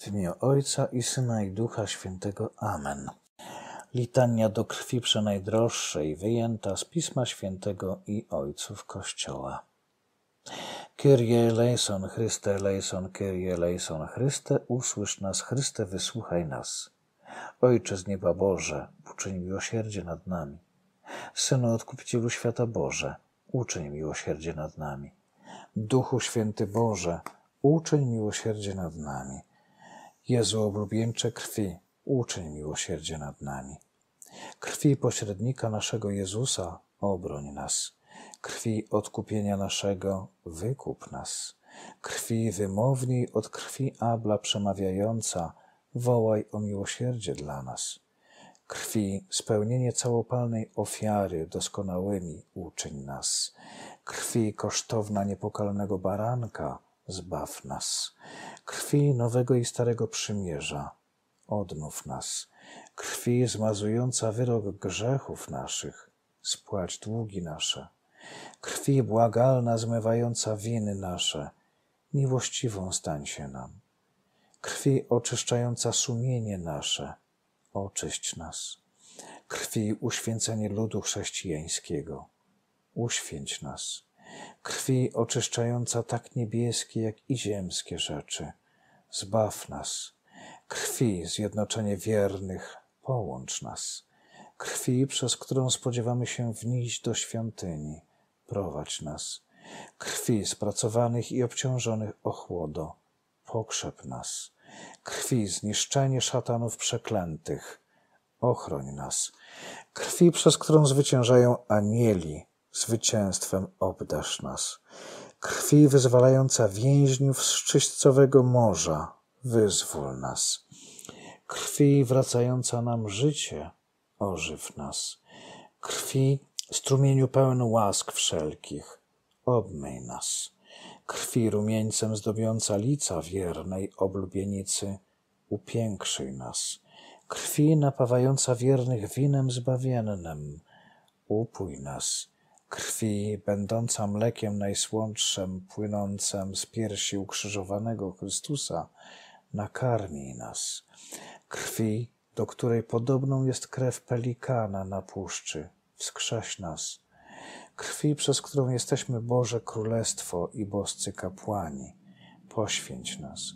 W imię Ojca i Syna i Ducha Świętego. Amen. Litania do krwi przenajdroższej, wyjęta z Pisma Świętego i Ojców Kościoła. Kyrie eleison, Chryste eleison, Kyrie eleison, Chryste, usłysz nas, Chryste, wysłuchaj nas. Ojcze z nieba Boże, uczyń miłosierdzie nad nami. Synu Odkupicielu Świata Boże, uczyń miłosierdzie nad nami. Duchu Święty Boże, uczyń miłosierdzie nad nami. Jezu oblubieńcze krwi, uczyń miłosierdzie nad nami. Krwi pośrednika naszego Jezusa, obroń nas. Krwi odkupienia naszego, wykup nas. Krwi wymowniej od krwi Abla przemawiająca, wołaj o miłosierdzie dla nas. Krwi spełnienie całopalnej ofiary doskonałymi uczyń nas. Krwi kosztowna niepokalnego baranka, zbaw nas. Krwi nowego i starego przymierza, odnów nas. Krwi zmazująca wyrok grzechów naszych, spłać długi nasze. Krwi błagalna zmywająca winy nasze, miłościwą stań się nam. Krwi oczyszczająca sumienie nasze, oczyść nas. Krwi uświęcenie ludu chrześcijańskiego, uświęć nas krwi oczyszczająca tak niebieskie, jak i ziemskie rzeczy. Zbaw nas. Krwi, zjednoczenie wiernych, połącz nas. Krwi, przez którą spodziewamy się wnieść do świątyni, prowadź nas. Krwi spracowanych i obciążonych ochłodo, pokrzep nas. Krwi, zniszczenie szatanów przeklętych, ochroń nas. Krwi, przez którą zwyciężają anieli, zwycięstwem obdasz nas. Krwi wyzwalająca więźniów z czyśćcowego morza, wyzwól nas. Krwi wracająca nam życie, ożyw nas. Krwi strumieniu pełen łask wszelkich, obmyj nas. Krwi rumieńcem zdobiąca lica wiernej oblubienicy, upiększyj nas. Krwi napawająca wiernych winem zbawiennym, upój nas krwi, będąca mlekiem najsłodszym płynącym z piersi ukrzyżowanego Chrystusa, nakarmi nas. Krwi, do której podobną jest krew pelikana na puszczy, wskrześ nas. Krwi, przez którą jesteśmy Boże Królestwo i boscy kapłani, poświęć nas.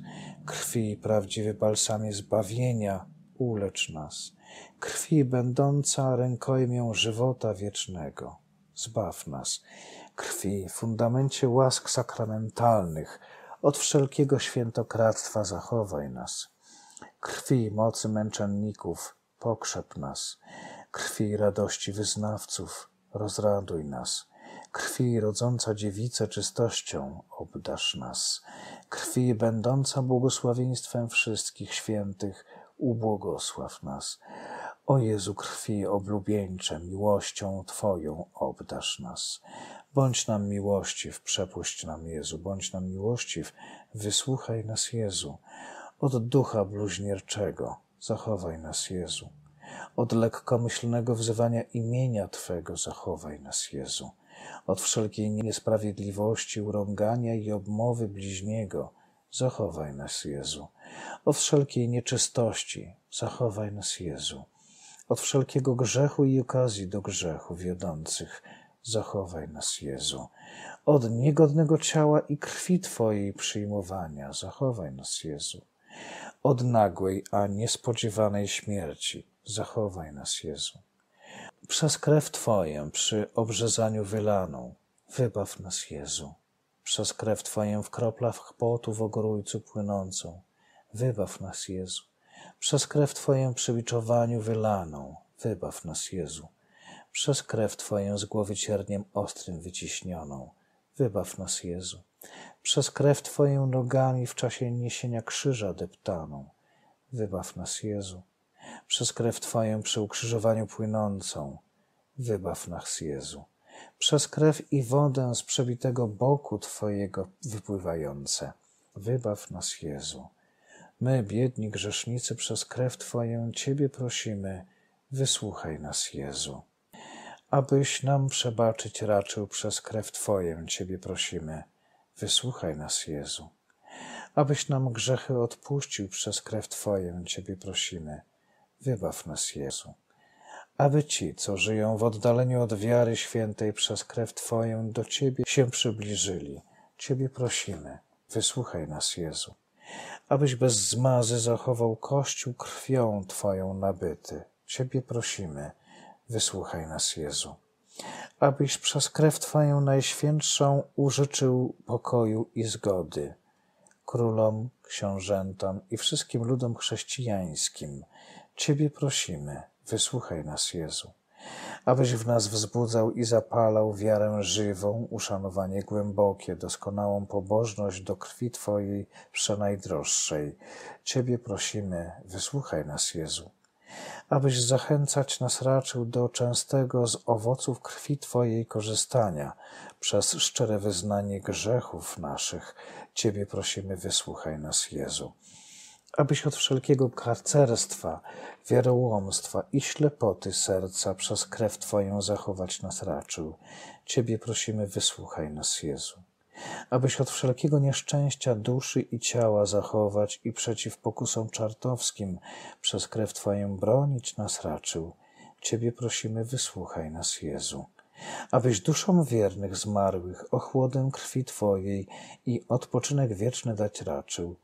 Krwi, prawdziwy balsamie zbawienia, ulecz nas. Krwi, będąca rękojmią żywota wiecznego, zbaw nas. Krwi, fundamencie łask sakramentalnych, od wszelkiego świętokradztwa zachowaj nas. Krwi mocy męczenników, pokrzep nas. Krwi radości wyznawców, rozraduj nas. Krwi rodząca dziewicę czystością, obdasz nas. Krwi będąca błogosławieństwem wszystkich świętych, ubłogosław nas. O Jezu krwi oblubieńcze, miłością Twoją obdarz nas. Bądź nam miłościw, przepuść nam Jezu, bądź nam miłościw, wysłuchaj nas Jezu. Od ducha bluźnierczego zachowaj nas Jezu. Od lekkomyślnego wzywania imienia Twego zachowaj nas Jezu. Od wszelkiej niesprawiedliwości, urągania i obmowy bliźniego zachowaj nas Jezu. Od wszelkiej nieczystości zachowaj nas Jezu od wszelkiego grzechu i okazji do grzechu wiodących. Zachowaj nas, Jezu. Od niegodnego ciała i krwi Twojej przyjmowania, zachowaj nas, Jezu. Od nagłej, a niespodziewanej śmierci, zachowaj nas, Jezu. Przez krew Twoją przy obrzezaniu wylaną, wybaw nas, Jezu. Przez krew Twoją w kroplach potu w ogorójcu płynącą, wybaw nas, Jezu przez krew Twoją przy wylaną, wybaw nas, Jezu. Przez krew Twoją z głowy cierniem ostrym wyciśnioną, wybaw nas, Jezu. Przez krew Twoją nogami w czasie niesienia krzyża deptaną, wybaw nas, Jezu. Przez krew Twoją przy ukrzyżowaniu płynącą, wybaw nas, Jezu. Przez krew i wodę z przebitego boku Twojego wypływające, wybaw nas, Jezu My, biedni grzesznicy, przez krew Twoją Ciebie prosimy, wysłuchaj nas, Jezu. Abyś nam przebaczyć raczył przez krew Twoją Ciebie prosimy, wysłuchaj nas, Jezu. Abyś nam grzechy odpuścił przez krew Twoją Ciebie prosimy, wybaw nas, Jezu. Aby ci, co żyją w oddaleniu od wiary świętej przez krew Twoją, do Ciebie się przybliżyli. Ciebie prosimy, wysłuchaj nas, Jezu abyś bez zmazy zachował Kościół krwią Twoją nabyty. Ciebie prosimy, wysłuchaj nas, Jezu. Abyś przez krew Twoją najświętszą użyczył pokoju i zgody królom, książętom i wszystkim ludom chrześcijańskim. Ciebie prosimy, wysłuchaj nas, Jezu abyś w nas wzbudzał i zapalał wiarę żywą, uszanowanie głębokie, doskonałą pobożność do krwi Twojej przenajdroższej. Ciebie prosimy, wysłuchaj nas, Jezu. Abyś zachęcać nas raczył do częstego z owoców krwi Twojej korzystania przez szczere wyznanie grzechów naszych. Ciebie prosimy, wysłuchaj nas, Jezu abyś od wszelkiego karcerstwa, wiarołomstwa i ślepoty serca przez krew Twoją zachować nas raczył. Ciebie prosimy, wysłuchaj nas, Jezu. Abyś od wszelkiego nieszczęścia duszy i ciała zachować i przeciw pokusom czartowskim przez krew Twoją bronić nas raczył. Ciebie prosimy, wysłuchaj nas, Jezu abyś duszom wiernych zmarłych ochłodę krwi Twojej i odpoczynek wieczny dać raczył.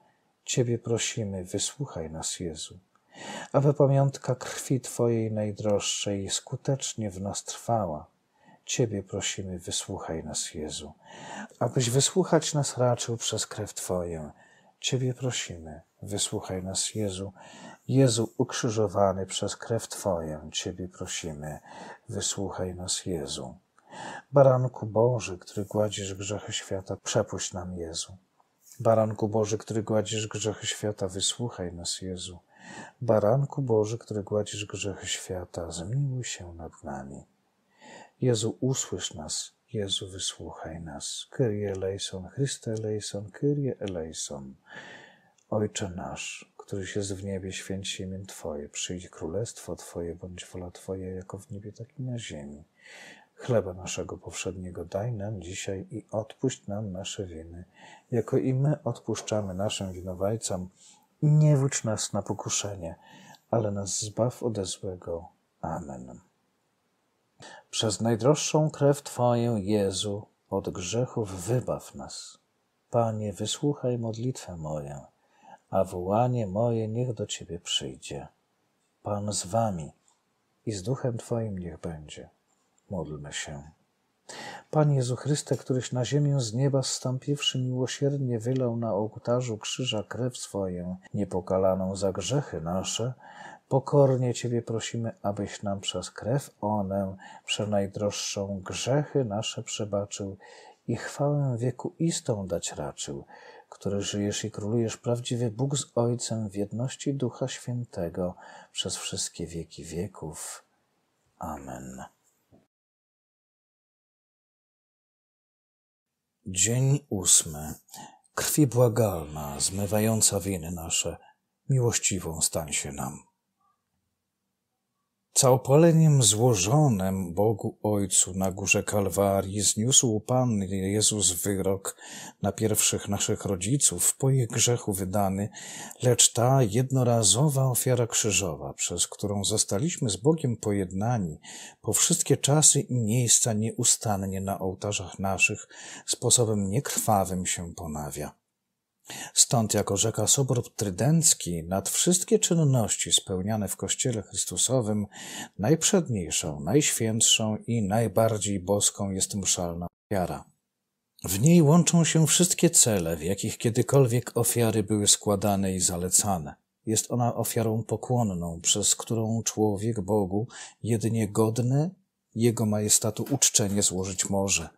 Ciebie prosimy, wysłuchaj nas, Jezu, aby pamiątka krwi Twojej najdroższej skutecznie w nas trwała. Ciebie prosimy, wysłuchaj nas, Jezu, abyś wysłuchać nas raczył przez krew Twoją. Ciebie prosimy, wysłuchaj nas, Jezu. Jezu ukrzyżowany przez krew Twoją, Ciebie prosimy, wysłuchaj nas, Jezu. Baranku Boży, który gładzisz grzechy świata, przepuść nam, Jezu. Baranku Boży, który gładzisz grzechy świata, wysłuchaj nas, Jezu. Baranku Boży, który gładzisz grzechy świata, zmiłuj się nad nami. Jezu, usłysz nas. Jezu, wysłuchaj nas. Kyrie eleison, Chryste eleison, Kyrie eleison. Ojcze nasz, któryś jest w niebie, święć imię Twoje, przyjdź królestwo Twoje, bądź wola Twoja, jako w niebie, tak i na ziemi. Chleba naszego powszedniego daj nam dzisiaj i odpuść nam nasze winy, jako i my odpuszczamy naszym winowajcom. I nie wódź nas na pokuszenie, ale nas zbaw ode złego. Amen. Przez najdroższą krew Twoją, Jezu, od grzechów wybaw nas. Panie, wysłuchaj modlitwę moją, a wołanie moje niech do Ciebie przyjdzie. Pan z Wami i z duchem Twoim niech będzie. Módlmy się. Panie Jezu Chryste, któryś na ziemię z nieba zstąpiwszy miłosiernie wylał na ołtarzu krzyża krew swoją, niepokalaną za grzechy nasze, pokornie Ciebie prosimy, abyś nam przez krew onę, przenajdroższą, grzechy nasze przebaczył i chwałę wieku istą dać raczył, który żyjesz i królujesz prawdziwy Bóg z Ojcem w jedności Ducha Świętego przez wszystkie wieki wieków. Amen. Dzień ósmy. Krwi błagalna, zmywająca winy nasze, miłościwą stań się nam. Całopaleniem złożonym Bogu Ojcu na górze Kalwarii zniósł Pan Jezus wyrok na pierwszych naszych rodziców po ich grzechu wydany, lecz ta jednorazowa ofiara krzyżowa, przez którą zostaliśmy z Bogiem pojednani, po wszystkie czasy i miejsca nieustannie na ołtarzach naszych, sposobem niekrwawym się ponawia. Stąd jako rzeka Sobor Trydencki nad wszystkie czynności spełniane w Kościele Chrystusowym najprzedniejszą, najświętszą i najbardziej boską jest mszalna ofiara. W niej łączą się wszystkie cele, w jakich kiedykolwiek ofiary były składane i zalecane. Jest ona ofiarą pokłonną, przez którą człowiek Bogu jedynie godny jego majestatu uczczenie, złożyć może.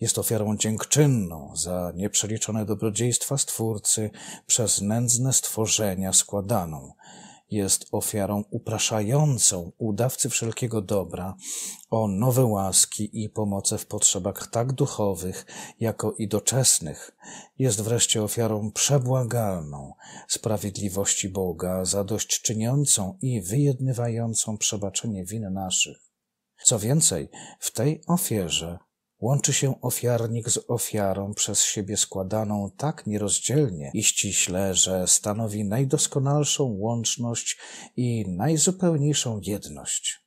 Jest ofiarą dziękczynną za nieprzeliczone dobrodziejstwa Stwórcy przez nędzne stworzenia składaną. Jest ofiarą upraszającą udawcy wszelkiego dobra o nowe łaski i pomoce w potrzebach tak duchowych, jako i doczesnych. Jest wreszcie ofiarą przebłagalną sprawiedliwości Boga, zadośćczyniącą i wyjednywającą przebaczenie win naszych co więcej, w tej ofierze łączy się ofiarnik z ofiarą przez siebie składaną tak nierozdzielnie i ściśle, że stanowi najdoskonalszą łączność i najzupełniejszą jedność.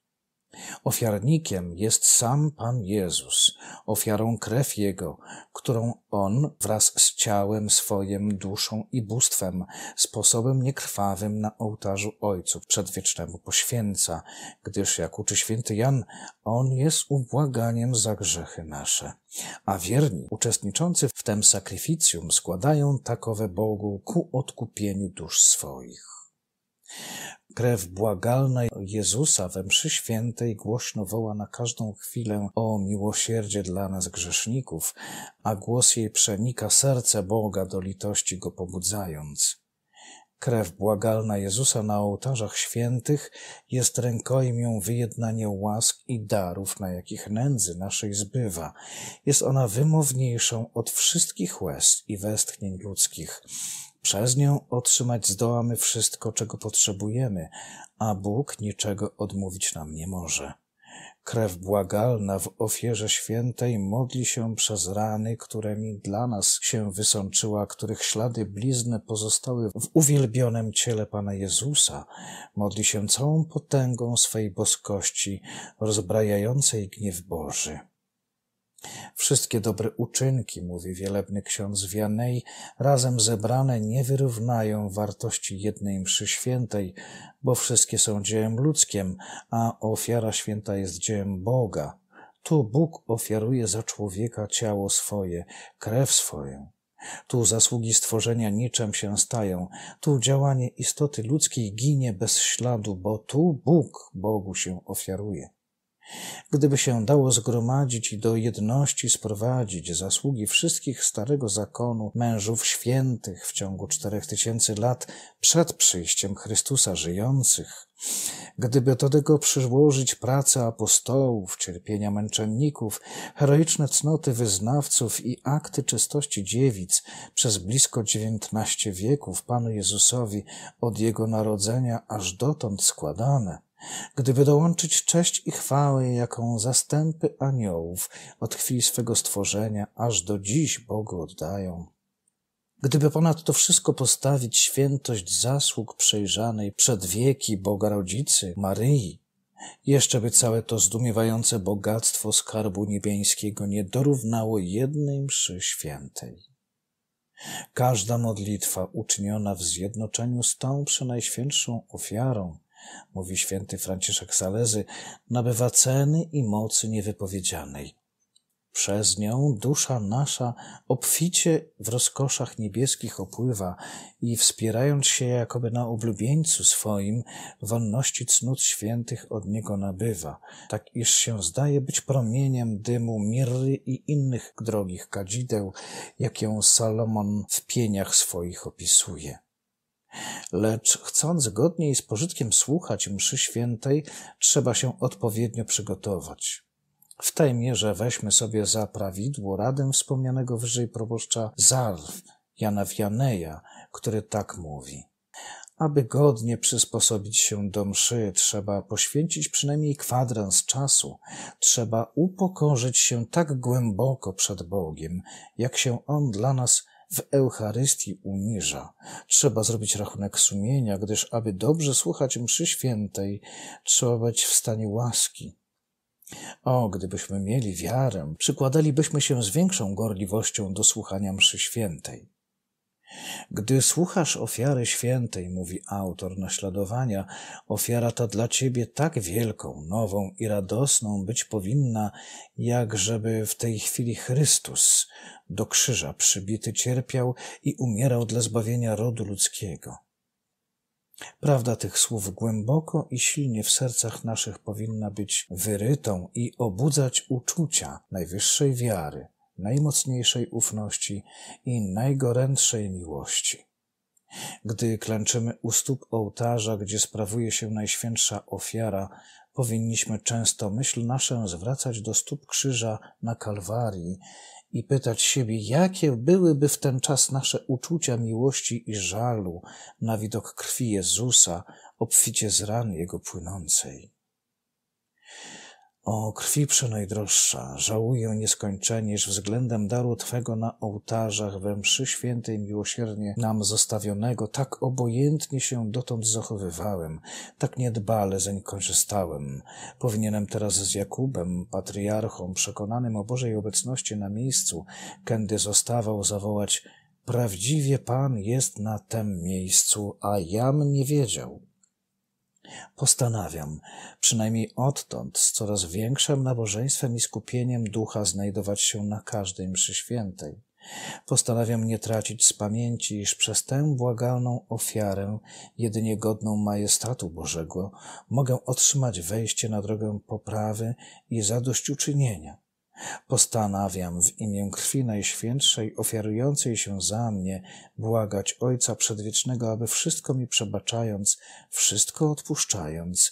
Ofiarnikiem jest sam Pan Jezus, ofiarą krew Jego, którą On wraz z ciałem swoim, duszą i bóstwem, sposobem niekrwawym na ołtarzu Ojców przedwiecznemu poświęca, gdyż jak uczy święty Jan, On jest ubłaganiem za grzechy nasze. A wierni, uczestniczący w tym sakryficjum, składają takowe Bogu ku odkupieniu dusz swoich. Krew błagalna Jezusa we mszy świętej głośno woła na każdą chwilę o miłosierdzie dla nas grzeszników, a głos jej przenika serce Boga do litości go pobudzając. Krew błagalna Jezusa na ołtarzach świętych jest rękojmią wyjednania łask i darów, na jakich nędzy naszej zbywa. Jest ona wymowniejszą od wszystkich łez i westchnień ludzkich. Przez nią otrzymać zdołamy wszystko, czego potrzebujemy, a Bóg niczego odmówić nam nie może. Krew błagalna w ofierze świętej modli się przez rany, którymi dla nas się wysączyła, których ślady blizny pozostały w uwielbionym ciele Pana Jezusa. Modli się całą potęgą swej boskości, rozbrajającej gniew Boży. Wszystkie dobre uczynki, mówi wielebny ksiądz Wianej, razem zebrane nie wyrównają wartości jednej mszy świętej, bo wszystkie są dziełem ludzkim, a ofiara święta jest dziełem Boga. Tu Bóg ofiaruje za człowieka ciało swoje, krew swoją. Tu zasługi stworzenia niczym się stają, tu działanie istoty ludzkiej ginie bez śladu, bo tu Bóg Bogu się ofiaruje. Gdyby się dało zgromadzić i do jedności sprowadzić zasługi wszystkich starego zakonu mężów świętych w ciągu czterech tysięcy lat przed przyjściem Chrystusa żyjących, Gdyby do tego przyłożyć pracę apostołów, cierpienia męczenników, heroiczne cnoty wyznawców i akty czystości dziewic przez blisko dziewiętnaście wieków Panu Jezusowi od Jego narodzenia aż dotąd składane, gdyby dołączyć cześć i chwały, jaką zastępy aniołów od chwili swego stworzenia aż do dziś Bogu oddają. Gdyby ponad to wszystko postawić świętość zasług przejrzanej przed wieki Boga Rodzicy, Maryi, jeszcze by całe to zdumiewające bogactwo skarbu niebieskiego nie dorównało jednej mszy świętej. Każda modlitwa uczyniona w zjednoczeniu z tą przenajświętszą ofiarą mówi święty Franciszek Salezy, nabywa ceny i mocy niewypowiedzianej. Przez nią dusza nasza obficie w rozkoszach niebieskich opływa i wspierając się jakoby na oblubieńcu swoim, wolności cnót świętych od niego nabywa, tak iż się zdaje być promieniem dymu mirry i innych drogich kadzideł, jak ją Salomon w pieniach swoich opisuje. Lecz chcąc godniej i z pożytkiem słuchać mszy świętej, trzeba się odpowiednio przygotować. W tej mierze weźmy sobie za prawidło radę wspomnianego wyżej proboszcza Zarw, Jana Wianeja, który tak mówi. Aby godnie przysposobić się do mszy, trzeba poświęcić przynajmniej kwadrans czasu, trzeba upokorzyć się tak głęboko przed Bogiem, jak się On dla nas w Eucharystii uniża. Trzeba zrobić rachunek sumienia, gdyż aby dobrze słuchać mszy świętej, trzeba być w stanie łaski. O, gdybyśmy mieli wiarę, przykładalibyśmy się z większą gorliwością do słuchania mszy świętej. Gdy słuchasz ofiary świętej, mówi autor naśladowania, ofiara ta dla ciebie tak wielką, nową i radosną być powinna, jak żeby w tej chwili Chrystus do krzyża przybity cierpiał i umierał dla zbawienia rodu ludzkiego. Prawda tych słów głęboko i silnie w sercach naszych powinna być wyrytą i obudzać uczucia najwyższej wiary najmocniejszej ufności i najgorętszej miłości. Gdy klęczymy u stóp ołtarza, gdzie sprawuje się najświętsza ofiara, powinniśmy często myśl naszą zwracać do stóp krzyża na Kalwarii i pytać siebie, jakie byłyby w ten czas nasze uczucia miłości i żalu na widok krwi Jezusa, obficie z ran Jego płynącej. O krwi przynajdroższa, żałuję nieskończenie, że względem daru Twego na ołtarzach we mszy świętej miłosiernie nam zostawionego, tak obojętnie się dotąd zachowywałem, tak niedbale zeń korzystałem. Powinienem teraz z Jakubem, patriarchą, przekonanym o Bożej obecności na miejscu, kędy zostawał zawołać Prawdziwie Pan jest na tem miejscu, a jam nie wiedział. Postanawiam, przynajmniej odtąd, z coraz większym nabożeństwem i skupieniem ducha znajdować się na każdej mszy świętej. Postanawiam nie tracić z pamięci, iż przez tę błagalną ofiarę, jedynie godną majestatu Bożego, mogę otrzymać wejście na drogę poprawy i zadośćuczynienia Postanawiam w imię krwi najświętszej, ofiarującej się za mnie, błagać Ojca Przedwiecznego, aby wszystko mi przebaczając, wszystko odpuszczając,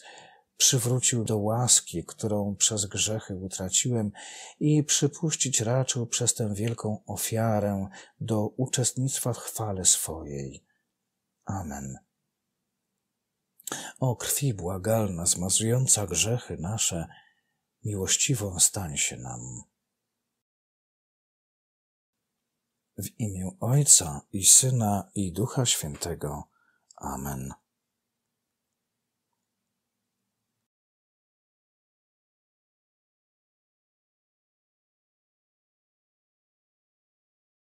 przywrócił do łaski, którą przez grzechy utraciłem i przypuścić raczył przez tę wielką ofiarę do uczestnictwa w chwale swojej. Amen. O krwi błagalna, zmazująca grzechy nasze, miłościwą stań się nam. W imię Ojca i Syna i Ducha Świętego. Amen.